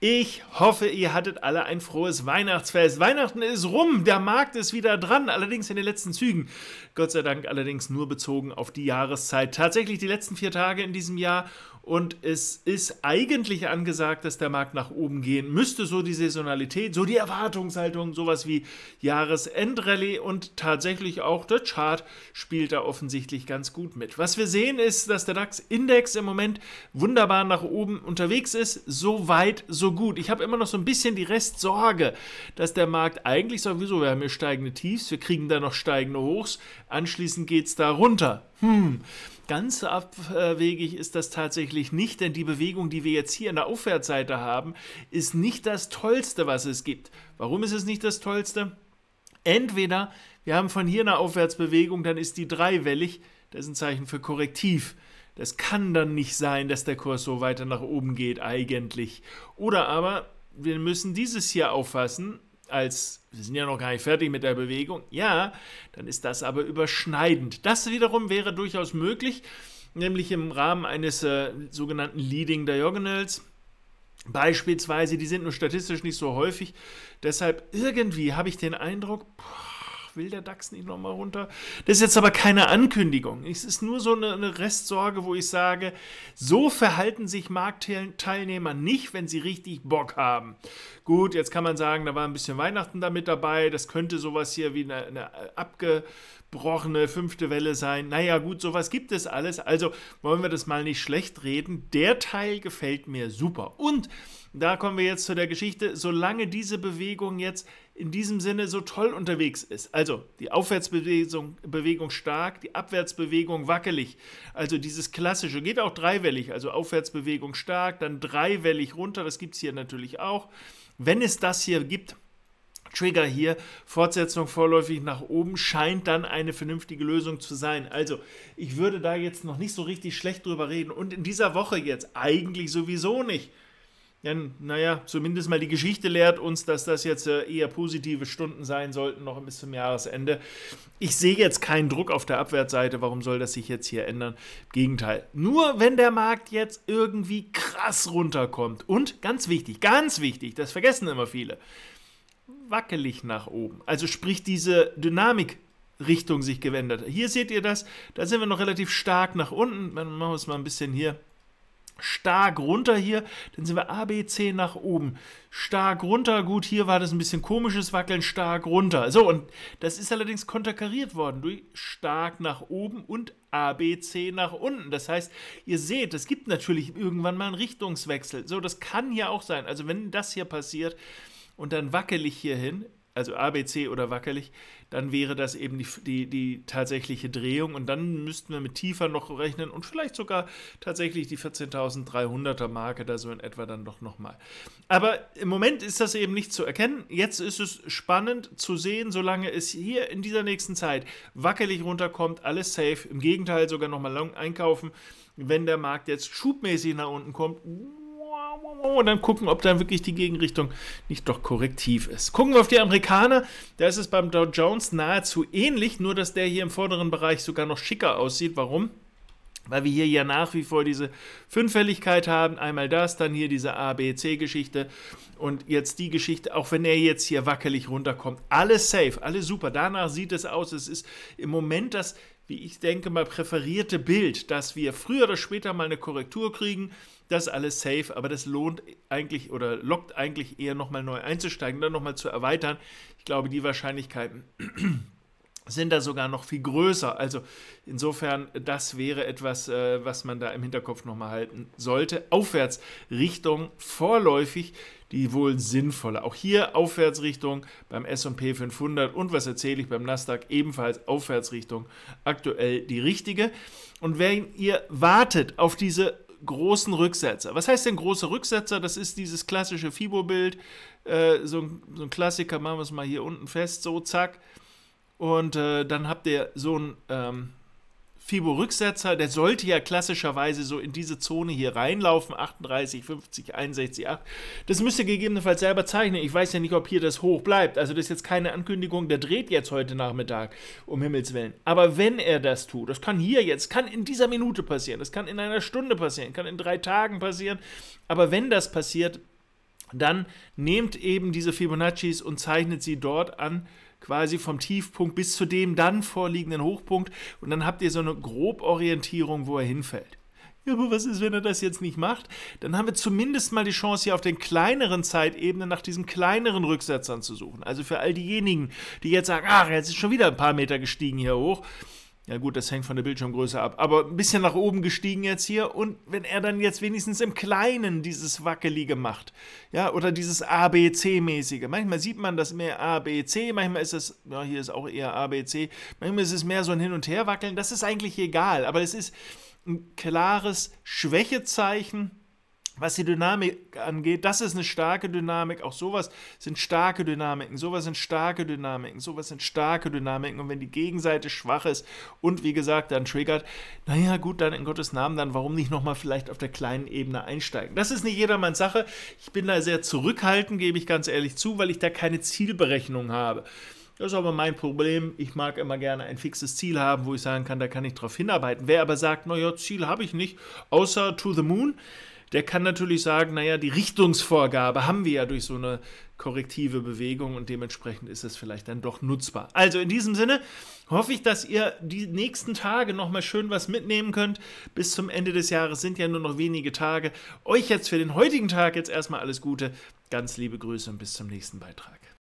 Ich hoffe, ihr hattet alle ein frohes Weihnachtsfest. Weihnachten ist rum, der Markt ist wieder dran, allerdings in den letzten Zügen. Gott sei Dank allerdings nur bezogen auf die Jahreszeit. Tatsächlich die letzten vier Tage in diesem Jahr. Und es ist eigentlich angesagt, dass der Markt nach oben gehen müsste. So die Saisonalität, so die Erwartungshaltung, sowas wie Jahresendrallye und tatsächlich auch der Chart spielt da offensichtlich ganz gut mit. Was wir sehen ist, dass der DAX-Index im Moment wunderbar nach oben unterwegs ist. So weit, so so gut. Ich habe immer noch so ein bisschen die Restsorge, dass der Markt eigentlich sowieso, wir haben hier steigende Tiefs, wir kriegen da noch steigende Hochs, anschließend geht es da runter. Hm. Ganz abwegig ist das tatsächlich nicht, denn die Bewegung, die wir jetzt hier in der Aufwärtsseite haben, ist nicht das Tollste, was es gibt. Warum ist es nicht das Tollste? Entweder wir haben von hier eine Aufwärtsbewegung, dann ist die dreiwellig, das ist ein Zeichen für Korrektiv. Das kann dann nicht sein, dass der Kurs so weiter nach oben geht eigentlich. Oder aber, wir müssen dieses hier auffassen, als wir sind ja noch gar nicht fertig mit der Bewegung. Ja, dann ist das aber überschneidend. Das wiederum wäre durchaus möglich, nämlich im Rahmen eines äh, sogenannten Leading Diagonals. Beispielsweise, die sind nur statistisch nicht so häufig. Deshalb irgendwie habe ich den Eindruck, boah, will der DAX nicht nochmal runter. Das ist jetzt aber keine Ankündigung. Es ist nur so eine, Restsorge, wo ich sage, so verhalten sich Marktteilnehmer nicht, wenn sie richtig Bock haben. Gut, jetzt kann man sagen, da war ein bisschen Weihnachten damit dabei. Das könnte sowas hier wie eine, eine abge ausgebrochene fünfte Welle sein. Naja, gut, sowas gibt es alles. Also wollen wir das mal nicht schlecht reden. Der Teil gefällt mir super. Und da kommen wir jetzt zu der Geschichte, solange diese Bewegung jetzt in diesem Sinne so toll unterwegs ist. Also die Aufwärtsbewegung Bewegung stark, die Abwärtsbewegung wackelig. Also dieses klassische geht auch dreiwellig, also Aufwärtsbewegung stark, dann dreiwellig runter, das gibt es hier natürlich auch. Wenn es das hier gibt, Trigger hier, Fortsetzung vorläufig nach oben, scheint dann eine vernünftige Lösung zu sein. Also, ich würde da jetzt noch nicht so richtig schlecht drüber reden und in dieser Woche jetzt eigentlich sowieso nicht. Denn, naja, zumindest mal die Geschichte lehrt uns, dass das jetzt äh, eher positive Stunden sein sollten, noch bis zum Jahresende. Ich sehe jetzt keinen Druck auf der Abwärtsseite, warum soll das sich jetzt hier ändern? Im Gegenteil. Nur wenn der Markt jetzt irgendwie krass runterkommt. Und ganz wichtig, ganz wichtig, das vergessen immer viele wackelig nach oben. Also sprich diese Dynamikrichtung sich gewendet. Hier seht ihr das, da sind wir noch relativ stark nach unten. Dann machen wir es mal ein bisschen hier stark runter hier, dann sind wir ABC nach oben. Stark runter, gut, hier war das ein bisschen komisches Wackeln, stark runter. So, und das ist allerdings konterkariert worden durch stark nach oben und ABC nach unten. Das heißt, ihr seht, es gibt natürlich irgendwann mal einen Richtungswechsel. So, das kann ja auch sein. Also wenn das hier passiert, und dann wackelig hierhin, also ABC oder wackelig, dann wäre das eben die, die, die tatsächliche Drehung und dann müssten wir mit tiefer noch rechnen und vielleicht sogar tatsächlich die 14.300er Marke da so in etwa dann doch nochmal. Aber im Moment ist das eben nicht zu erkennen. Jetzt ist es spannend zu sehen, solange es hier in dieser nächsten Zeit wackelig runterkommt, alles safe, im Gegenteil sogar nochmal lang einkaufen. Wenn der Markt jetzt schubmäßig nach unten kommt, und dann gucken, ob dann wirklich die Gegenrichtung nicht doch korrektiv ist. Gucken wir auf die Amerikaner, da ist es beim Dow Jones nahezu ähnlich, nur dass der hier im vorderen Bereich sogar noch schicker aussieht. Warum? weil wir hier ja nach wie vor diese Fünffälligkeit haben. Einmal das, dann hier diese abc geschichte und jetzt die Geschichte, auch wenn er jetzt hier wackelig runterkommt. Alles safe, alles super. Danach sieht es aus. Es ist im Moment das wie ich denke mal, präferierte Bild, dass wir früher oder später mal eine Korrektur kriegen. Das ist alles safe, aber das lohnt eigentlich oder lockt eigentlich eher nochmal neu einzusteigen, dann nochmal zu erweitern. Ich glaube, die Wahrscheinlichkeiten sind da sogar noch viel größer. Also insofern, das wäre etwas, äh, was man da im Hinterkopf nochmal halten sollte. Aufwärtsrichtung vorläufig die wohl sinnvolle. Auch hier Aufwärtsrichtung beim SP 500 und was erzähle ich beim Nasdaq ebenfalls Aufwärtsrichtung aktuell die richtige. Und wenn ihr wartet auf diese großen Rücksetzer. Was heißt denn große Rücksetzer? Das ist dieses klassische FIBO-Bild, äh, so, so ein Klassiker, machen wir es mal hier unten fest, so zack und äh, dann habt ihr so einen ähm, Fibo-Rücksetzer, der sollte ja klassischerweise so in diese Zone hier reinlaufen, 38, 50, 61, 8. Das müsst ihr gegebenenfalls selber zeichnen. Ich weiß ja nicht, ob hier das hoch bleibt. Also das ist jetzt keine Ankündigung, der dreht jetzt heute Nachmittag, um Himmels Willen. Aber wenn er das tut, das kann hier jetzt, kann in dieser Minute passieren, das kann in einer Stunde passieren, kann in drei Tagen passieren. Aber wenn das passiert, dann nehmt eben diese Fibonaccis und zeichnet sie dort an, quasi vom Tiefpunkt bis zu dem dann vorliegenden Hochpunkt und dann habt ihr so eine Groborientierung, wo er hinfällt. Ja, aber was ist, wenn er das jetzt nicht macht? Dann haben wir zumindest mal die Chance, hier auf den kleineren Zeitebenen nach diesen kleineren Rücksetzern zu suchen. Also für all diejenigen, die jetzt sagen, ach, jetzt ist schon wieder ein paar Meter gestiegen hier hoch. Ja gut, das hängt von der Bildschirmgröße ab. Aber ein bisschen nach oben gestiegen jetzt hier. Und wenn er dann jetzt wenigstens im Kleinen dieses Wackelige macht, ja, oder dieses ABC-mäßige. Manchmal sieht man das mehr ABC, manchmal ist es, ja, hier ist auch eher ABC, manchmal ist es mehr so ein Hin- und Herwackeln. Das ist eigentlich egal, aber es ist ein klares Schwächezeichen was die Dynamik angeht, das ist eine starke Dynamik. Auch sowas sind starke Dynamiken. Sowas sind starke Dynamiken. Sowas sind starke Dynamiken. Und wenn die Gegenseite schwach ist und wie gesagt dann triggert, naja, gut, dann in Gottes Namen, dann warum nicht nochmal vielleicht auf der kleinen Ebene einsteigen? Das ist nicht jedermanns Sache. Ich bin da sehr zurückhaltend, gebe ich ganz ehrlich zu, weil ich da keine Zielberechnung habe. Das ist aber mein Problem. Ich mag immer gerne ein fixes Ziel haben, wo ich sagen kann, da kann ich drauf hinarbeiten. Wer aber sagt, naja, Ziel habe ich nicht, außer to the moon der kann natürlich sagen, naja, die Richtungsvorgabe haben wir ja durch so eine korrektive Bewegung und dementsprechend ist es vielleicht dann doch nutzbar. Also in diesem Sinne hoffe ich, dass ihr die nächsten Tage nochmal schön was mitnehmen könnt. Bis zum Ende des Jahres sind ja nur noch wenige Tage. Euch jetzt für den heutigen Tag jetzt erstmal alles Gute. Ganz liebe Grüße und bis zum nächsten Beitrag.